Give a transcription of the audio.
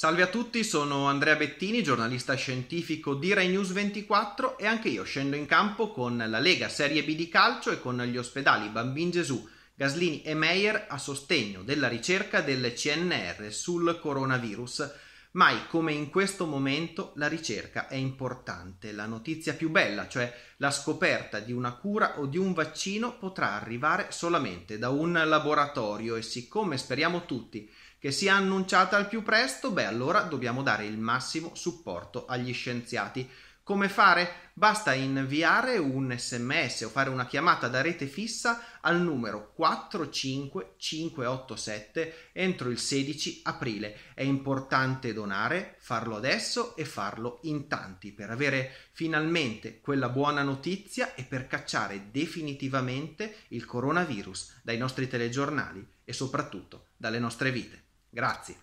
Salve a tutti, sono Andrea Bettini, giornalista scientifico di Rai News 24 e anche io scendo in campo con la Lega Serie B di calcio e con gli ospedali Bambin Gesù, Gaslini e Meyer a sostegno della ricerca del CNR sul coronavirus. Mai come in questo momento la ricerca è importante, la notizia più bella, cioè la scoperta di una cura o di un vaccino potrà arrivare solamente da un laboratorio e siccome speriamo tutti che sia annunciata al più presto, beh allora dobbiamo dare il massimo supporto agli scienziati. Come fare? Basta inviare un sms o fare una chiamata da rete fissa al numero 45587 entro il 16 aprile. È importante donare, farlo adesso e farlo in tanti per avere finalmente quella buona notizia e per cacciare definitivamente il coronavirus dai nostri telegiornali e soprattutto dalle nostre vite. Grazie.